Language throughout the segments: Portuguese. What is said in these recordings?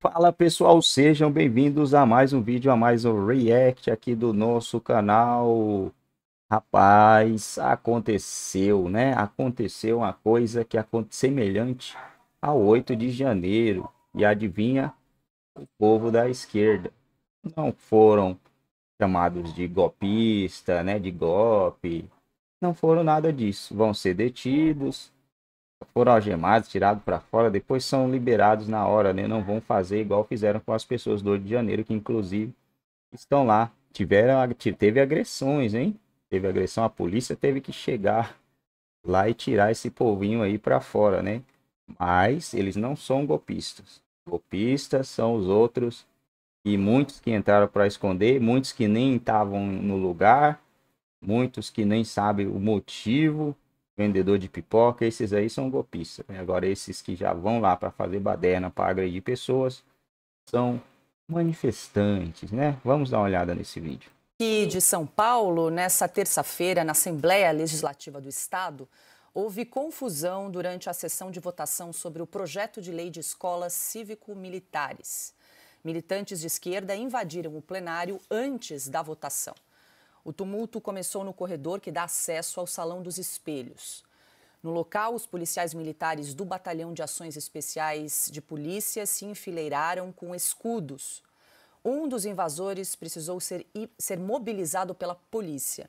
Fala pessoal, sejam bem-vindos a mais um vídeo, a mais um react aqui do nosso canal. Rapaz, aconteceu, né? Aconteceu uma coisa que aconteceu semelhante ao 8 de janeiro. E adivinha? O povo da esquerda. Não foram chamados de golpista, né? De golpe. Não foram nada disso. Vão ser detidos, foram algemados, tirados para fora, depois são liberados na hora, né? Não vão fazer igual fizeram com as pessoas do Rio de Janeiro, que inclusive estão lá. Tiveram, teve agressões, hein? Teve agressão, a polícia teve que chegar lá e tirar esse povinho aí para fora, né? Mas eles não são golpistas. Golpistas são os outros e muitos que entraram para esconder, muitos que nem estavam no lugar, muitos que nem sabem o motivo vendedor de pipoca, esses aí são golpistas. Né? Agora, esses que já vão lá para fazer baderna, para agredir pessoas, são manifestantes, né? Vamos dar uma olhada nesse vídeo. Aqui de São Paulo, nessa terça-feira, na Assembleia Legislativa do Estado, houve confusão durante a sessão de votação sobre o projeto de lei de escolas cívico-militares. Militantes de esquerda invadiram o plenário antes da votação. O tumulto começou no corredor que dá acesso ao Salão dos Espelhos. No local, os policiais militares do Batalhão de Ações Especiais de Polícia se enfileiraram com escudos. Um dos invasores precisou ser, ser mobilizado pela polícia.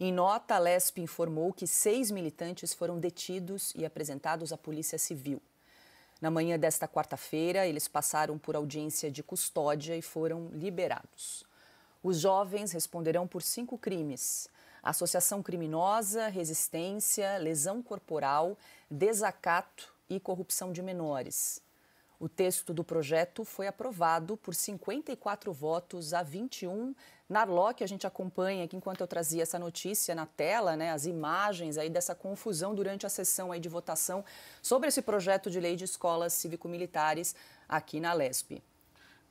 Em nota, a Lespe informou que seis militantes foram detidos e apresentados à Polícia Civil. Na manhã desta quarta-feira, eles passaram por audiência de custódia e foram liberados. Os jovens responderão por cinco crimes: associação criminosa, resistência, lesão corporal, desacato e corrupção de menores. O texto do projeto foi aprovado por 54 votos a 21. Narlock, a gente acompanha aqui enquanto eu trazia essa notícia na tela, né, as imagens aí dessa confusão durante a sessão aí de votação sobre esse projeto de lei de escolas cívico-militares aqui na Lespe.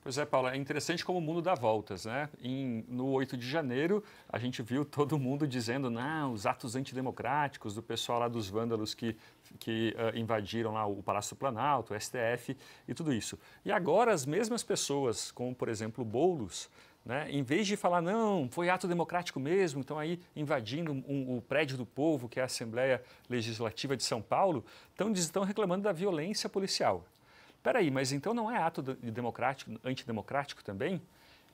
Pois é, Paula, é interessante como o mundo dá voltas, né? Em, no 8 de janeiro, a gente viu todo mundo dizendo, não, os atos antidemocráticos do pessoal lá dos vândalos que, que uh, invadiram lá o Palácio do Planalto, o STF e tudo isso. E agora as mesmas pessoas, como por exemplo Boulos, né? Em vez de falar, não, foi ato democrático mesmo, então aí invadindo um, o prédio do povo, que é a Assembleia Legislativa de São Paulo, estão reclamando da violência policial. Peraí, mas então não é ato democrático, antidemocrático também?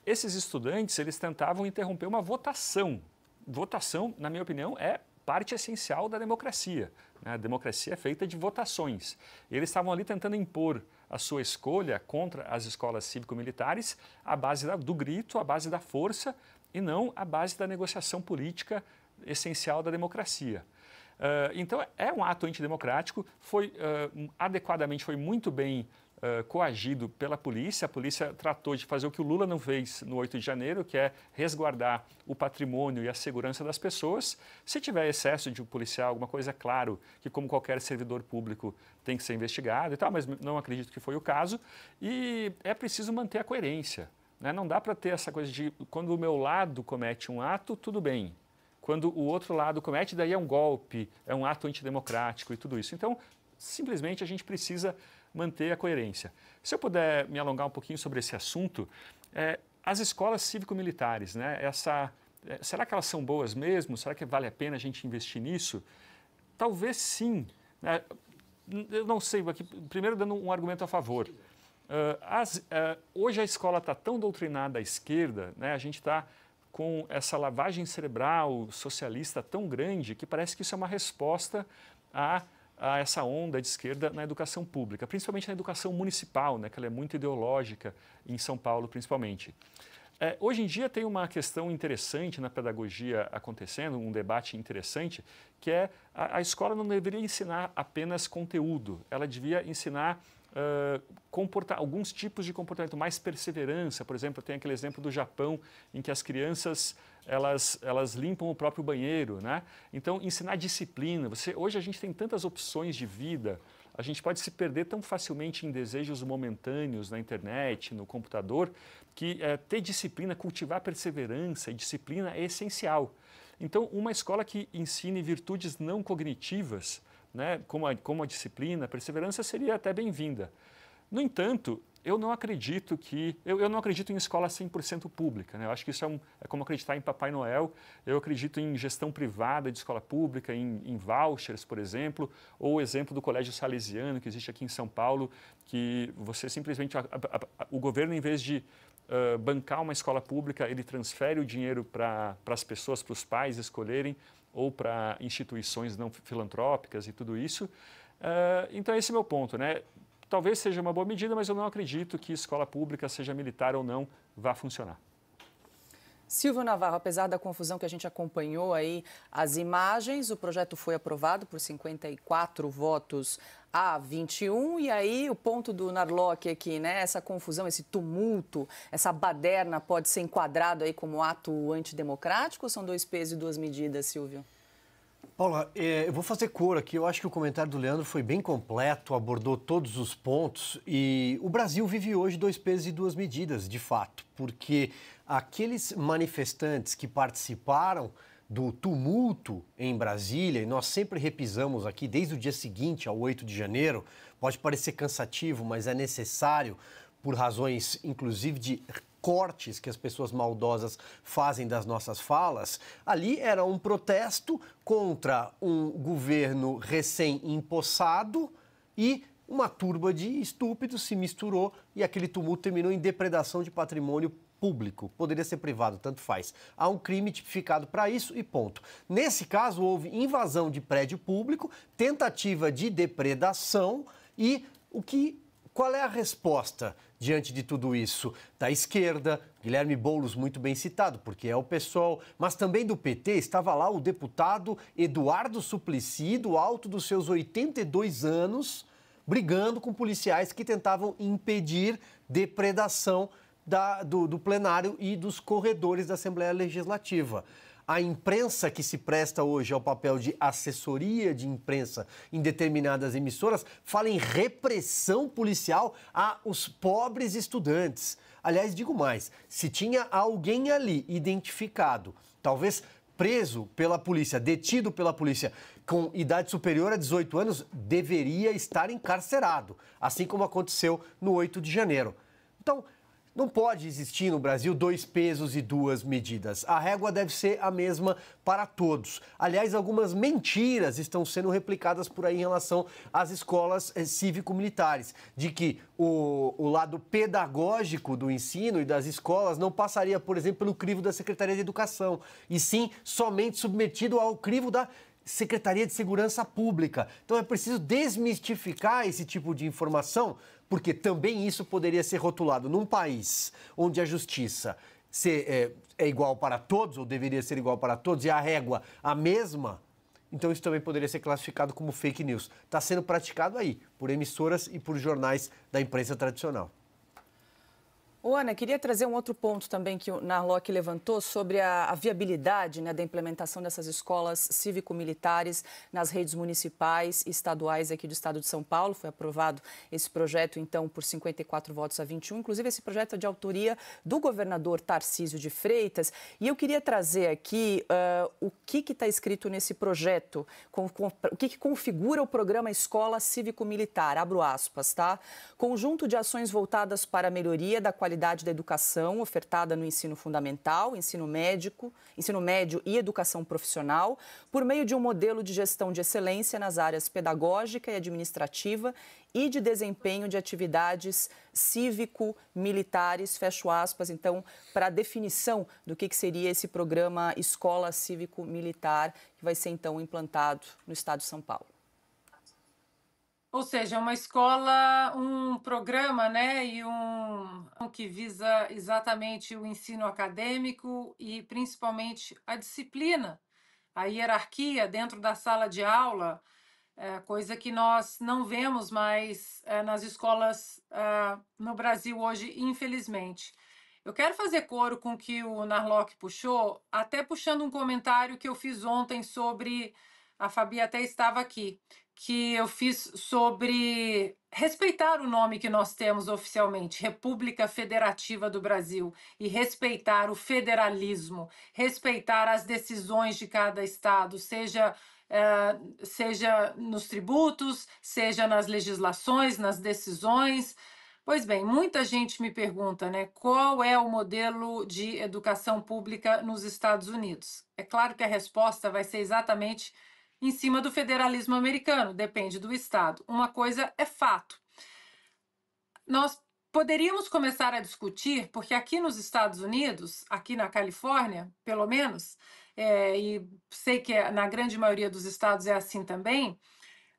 Esses estudantes, eles tentavam interromper uma votação. Votação, na minha opinião, é parte essencial da democracia. Né? A democracia é feita de votações. Eles estavam ali tentando impor a sua escolha contra as escolas cívico-militares à base do grito, à base da força e não à base da negociação política essencial da democracia. Eh, então, é, é um ato antidemocrático, foi eh, adequadamente, foi muito bem eh, coagido pela polícia. A polícia tratou de fazer o que o Lula não fez no 8 de janeiro, que é resguardar o patrimônio e a segurança das pessoas. Se tiver excesso de policial, alguma coisa, é claro que, como qualquer servidor público, tem que ser investigado e tal, mas não acredito que foi o caso. E é preciso manter a coerência. Né? Não dá para ter essa coisa de quando o meu lado comete um ato, tudo bem, quando o outro lado comete, daí é um golpe, é um ato antidemocrático e tudo isso. Então, simplesmente a gente precisa manter a coerência. Se eu puder me alongar um pouquinho sobre esse assunto, é, as escolas cívico-militares, né? Essa, é, será que elas são boas mesmo? Será que vale a pena a gente investir nisso? Talvez sim. Né? Eu não sei, aqui, primeiro dando um argumento a favor. Uh, as, uh, hoje a escola está tão doutrinada à esquerda, né? a gente está com essa lavagem cerebral socialista tão grande que parece que isso é uma resposta a, a essa onda de esquerda na educação pública, principalmente na educação municipal, né, que ela é muito ideológica em São Paulo, principalmente. É, hoje em dia tem uma questão interessante na pedagogia acontecendo, um debate interessante, que é a, a escola não deveria ensinar apenas conteúdo, ela devia ensinar comporta alguns tipos de comportamento, mais perseverança, por exemplo, tem aquele exemplo do Japão em que as crianças elas, elas limpam o próprio banheiro, né? Então ensinar disciplina. Você hoje a gente tem tantas opções de vida, a gente pode se perder tão facilmente em desejos momentâneos na internet, no computador, que é, ter disciplina, cultivar perseverança e disciplina é essencial. Então uma escola que ensine virtudes não cognitivas né, como, a, como a disciplina, a perseverança seria até bem-vinda. No entanto, eu não acredito que. Eu, eu não acredito em escola 100% pública. Né? Eu acho que isso é, um, é, como acreditar em Papai Noel. Eu acredito em gestão privada de escola pública, em, em, vouchers, por exemplo, ou o exemplo do Colégio Salesiano, que existe aqui em São Paulo, que você simplesmente. A, a, o governo, em vez de uh, bancar uma escola pública, ele transfere o dinheiro para as pessoas, para os pais escolherem ou para instituições não filantrópicas e tudo isso. Uh, então, esse é meu ponto. Né? Talvez seja uma boa medida, mas eu não acredito que escola pública, seja militar ou não, vá funcionar. Silvio Navarro, apesar da confusão que a gente acompanhou aí, as imagens, o projeto foi aprovado por 54 votos a21. E aí o ponto do Narlock aqui, né? Essa confusão, esse tumulto, essa baderna pode ser enquadrado aí como ato antidemocrático? São dois pesos e duas medidas, Silvio? Paula, é, eu vou fazer cor aqui. Eu acho que o comentário do Leandro foi bem completo, abordou todos os pontos. E o Brasil vive hoje dois pesos e duas medidas, de fato, porque aqueles manifestantes que participaram do tumulto em Brasília, e nós sempre repisamos aqui desde o dia seguinte ao 8 de janeiro, pode parecer cansativo, mas é necessário por razões inclusive de cortes que as pessoas maldosas fazem das nossas falas, ali era um protesto contra um governo recém-empossado e uma turba de estúpidos se misturou e aquele tumulto terminou em depredação de patrimônio público, poderia ser privado, tanto faz. Há um crime tipificado para isso e ponto. Nesse caso, houve invasão de prédio público, tentativa de depredação e o que. Qual é a resposta diante de tudo isso? Da esquerda, Guilherme Boulos, muito bem citado, porque é o pessoal, mas também do PT, estava lá o deputado Eduardo Suplicy, do alto dos seus 82 anos, brigando com policiais que tentavam impedir depredação da, do, do plenário e dos corredores da Assembleia Legislativa a imprensa que se presta hoje ao papel de assessoria de imprensa em determinadas emissoras fala em repressão policial aos pobres estudantes. Aliás, digo mais: se tinha alguém ali identificado, talvez preso pela polícia, detido pela polícia com idade superior a 18 anos, deveria estar encarcerado, assim como aconteceu no 8 de janeiro. Então, não pode existir no Brasil dois pesos e duas medidas. A régua deve ser a mesma para todos. Aliás, algumas mentiras estão sendo replicadas por aí em relação às escolas eh, cívico-militares, de que o, o lado pedagógico do ensino e das escolas não passaria, por exemplo, pelo crivo da Secretaria de Educação, e sim somente submetido ao crivo da Secretaria de Segurança Pública. Então é preciso desmistificar esse tipo de informação porque também isso poderia ser rotulado num país onde a justiça se, é, é igual para todos, ou deveria ser igual para todos, e a régua a mesma. Então isso também poderia ser classificado como fake news. Está sendo praticado aí por emissoras e por jornais da imprensa tradicional. O Ana, queria trazer um outro ponto também que o Narlock levantou sobre a, a viabilidade né, da implementação dessas escolas cívico-militares nas redes municipais e estaduais aqui do estado de São Paulo. Foi aprovado esse projeto, então, por 54 votos a 21. Inclusive, esse projeto é de autoria do governador Tarcísio de Freitas. E eu queria trazer aqui uh, o que está escrito nesse projeto, com, com, o que, que configura o programa Escola Cívico-Militar, abro aspas, tá? Conjunto de ações voltadas para a melhoria da qualidade qualidade da educação ofertada no ensino fundamental, ensino médico, ensino médio e educação profissional, por meio de um modelo de gestão de excelência nas áreas pedagógica e administrativa e de desempenho de atividades cívico-militares, fecho aspas, então, para a definição do que, que seria esse programa Escola Cívico-Militar, que vai ser, então, implantado no Estado de São Paulo. Ou seja, é uma escola, um programa, né, e um, um que visa exatamente o ensino acadêmico e principalmente a disciplina, a hierarquia dentro da sala de aula, é, coisa que nós não vemos mais é, nas escolas é, no Brasil hoje, infelizmente. Eu quero fazer coro com o que o Narlock puxou, até puxando um comentário que eu fiz ontem sobre. A Fabi até estava aqui que eu fiz sobre respeitar o nome que nós temos oficialmente, República Federativa do Brasil, e respeitar o federalismo, respeitar as decisões de cada estado, seja Uh, seja nos tributos, seja nas legislações, nas decisões. Pois bem, muita gente me pergunta, né, qual é o modelo de educação pública nos Estados Unidos? É claro que a resposta vai ser exatamente em cima do federalismo americano, depende do Estado. Uma coisa é fato. Nós poderíamos começar a discutir, porque aqui nos Estados Unidos, aqui na Califórnia, pelo menos, é, e sei que é, na grande maioria dos estados é assim também,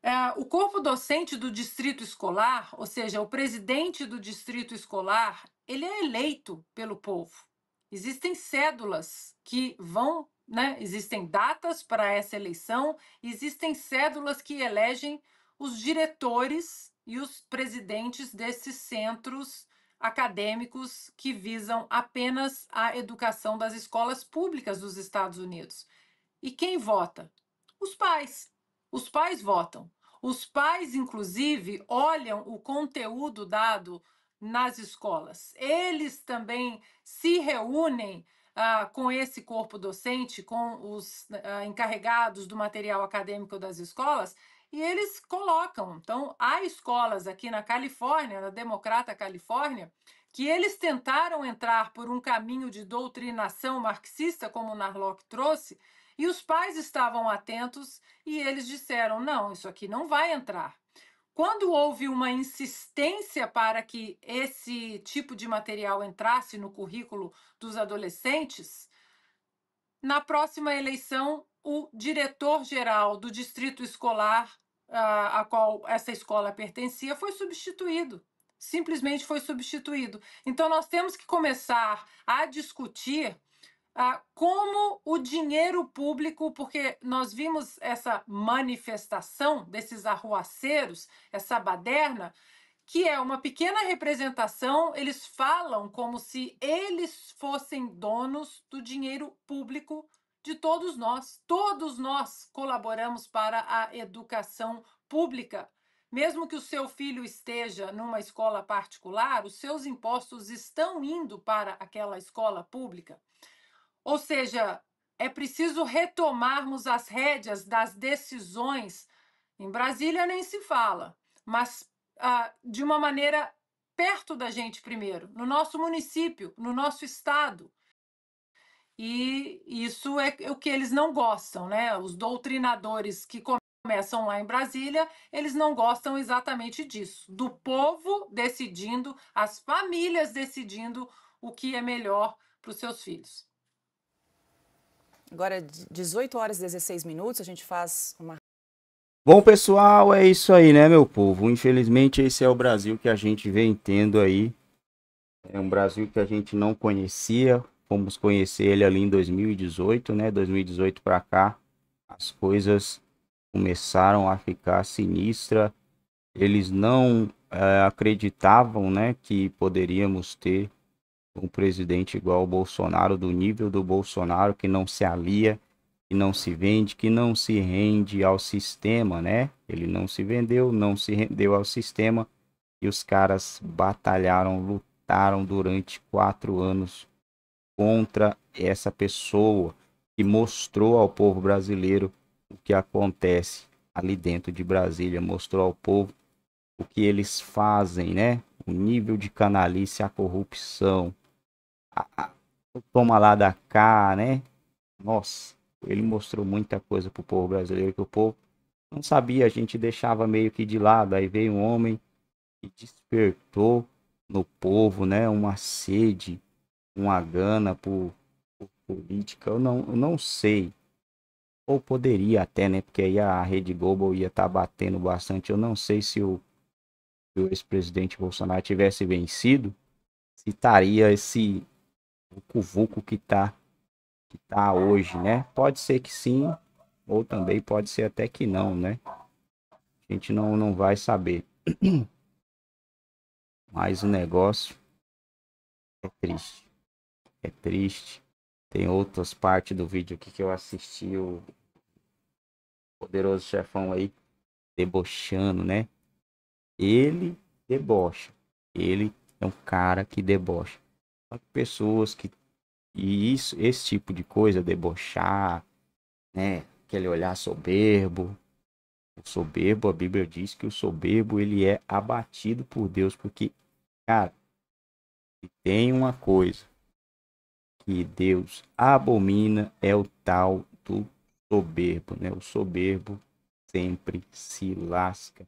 é, o corpo docente do distrito escolar, ou seja, o presidente do distrito escolar, ele é eleito pelo povo. Existem cédulas que vão né? Existem datas para essa eleição, existem cédulas que elegem os diretores e os presidentes desses centros acadêmicos que visam apenas a educação das escolas públicas dos Estados Unidos. E quem vota? Os pais. Os pais votam. Os pais, inclusive, olham o conteúdo dado nas escolas. Eles também se reúnem ah, com esse corpo docente, com os ah, encarregados do material acadêmico das escolas, e eles colocam. Então, há escolas aqui na Califórnia, na Democrata Califórnia, que eles tentaram entrar por um caminho de doutrinação marxista, como o Narlock trouxe, e os pais estavam atentos e eles disseram: não, isso aqui não vai entrar. Quando houve uma insistência para que esse tipo de material entrasse no currículo dos adolescentes, na próxima eleição, o diretor-geral do distrito escolar ah, a qual essa escola pertencia foi substituído. Simplesmente foi substituído. Então, nós temos que começar a discutir ah, como o dinheiro público, porque nós vimos essa manifestação desses arruaceiros, essa baderna, que é uma pequena representação, eles falam como se eles fossem donos do dinheiro público de todos nós. Todos nós colaboramos para a educação pública. Mesmo que o seu filho esteja numa escola particular, os seus impostos estão indo para aquela escola pública. Ou seja, é preciso retomarmos as rédeas das decisões. Em Brasília nem se fala, mas ah, de uma maneira perto da gente primeiro, no nosso município, no nosso estado. E isso é o que eles não gostam, né? Os doutrinadores que começam lá em Brasília, eles não gostam exatamente disso, do povo decidindo, as famílias decidindo o que é melhor para os seus filhos. Agora, 18 é horas e 16 minutos, a gente faz uma. Bom, pessoal, é isso aí, né, meu povo? Infelizmente, esse é o Brasil que a gente vem tendo aí. É um Brasil que a gente não conhecia. Fomos conhecer ele ali em 2018, né? 2018 para cá, as coisas começaram a ficar sinistra. Eles não é, acreditavam, né, que poderíamos ter um presidente igual o Bolsonaro, do nível do Bolsonaro, que não se alia, que não se vende, que não se rende ao sistema, né? Ele não se vendeu, não se rendeu ao sistema. E os caras batalharam, lutaram durante quatro anos contra essa pessoa que mostrou ao povo brasileiro o que acontece ali dentro de Brasília, mostrou ao povo o que eles fazem, né? O nível de canalice, a corrupção, toma lá da cá, né? Nossa, ele mostrou muita coisa pro povo brasileiro que o povo não sabia, a gente deixava meio que de lado. Aí veio um homem e despertou no povo, né? Uma sede, uma gana por, por política. Eu não, eu não sei. Ou poderia até, né? Porque aí a Rede Globo ia estar tá batendo bastante. Eu não sei se o, se o ex-presidente Bolsonaro tivesse vencido, se estaria esse o cuvuco que tá, que tá hoje, né? Pode ser que sim, ou também pode ser até que não, né? A gente não, não vai saber. Mas o negócio é triste. É triste. Tem outras partes do vídeo aqui que eu assisti o poderoso chefão aí debochando, né? Ele debocha. Ele é um cara que debocha pessoas que e isso esse tipo de coisa debochar né aquele olhar soberbo o soberbo a Bíblia diz que o soberbo ele é abatido por Deus porque cara tem uma coisa que Deus abomina é o tal do soberbo né o soberbo sempre se lasca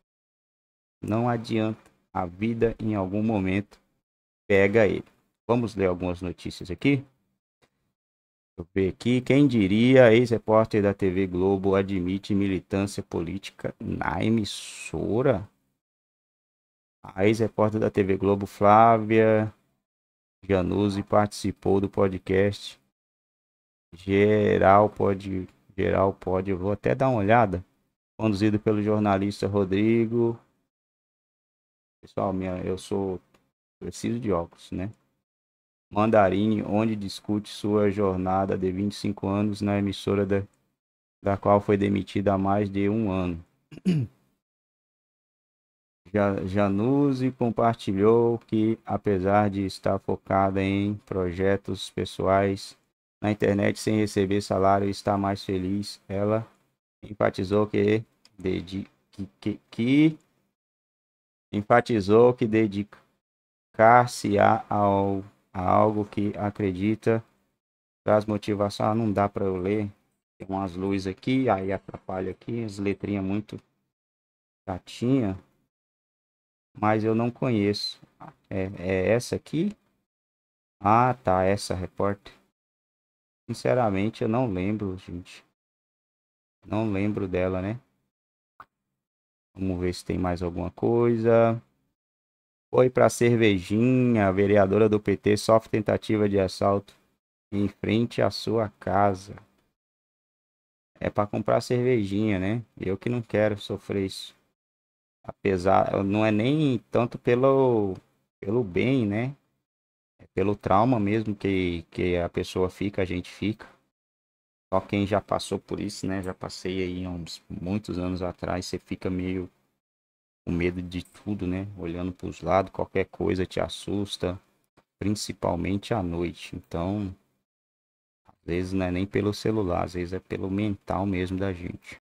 não adianta a vida em algum momento pega ele Vamos ler algumas notícias aqui. Deixa eu ver aqui. Quem diria, ex-repórter da TV Globo admite militância política na emissora? A ex-repórter da TV Globo, Flávia Januzzi, participou do podcast Geral Pode. Geral Pode. Eu vou até dar uma olhada. Conduzido pelo jornalista Rodrigo. Pessoal, minha, eu sou. Preciso de óculos, né? Mandarim, onde discute sua jornada de 25 anos na emissora da, da qual foi demitida há mais de um ano. Januse compartilhou que, apesar de estar focada em projetos pessoais na internet sem receber salário, está mais feliz. Ela enfatizou que, dedi que, que, enfatizou que dedicar-se-á ao a algo que acredita, traz motivação. Ah, não dá para eu ler, tem umas luzes aqui, aí atrapalha aqui, as letrinhas muito chatinha, mas eu não conheço. É, é essa aqui? Ah, tá, essa repórter. Sinceramente, eu não lembro, gente. Não lembro dela, né? Vamos ver se tem mais alguma coisa. Foi para Cervejinha, vereadora do PT sofre tentativa de assalto em frente à sua casa. É para comprar cervejinha, né? Eu que não quero sofrer isso. Apesar, não é nem tanto pelo pelo bem, né? É pelo trauma mesmo que que a pessoa fica, a gente fica. Só quem já passou por isso, né? Já passei aí uns muitos anos atrás, você fica meio com medo de tudo, né? Olhando para os lados, qualquer coisa te assusta, principalmente à noite. Então, às vezes não é nem pelo celular, às vezes é pelo mental mesmo da gente.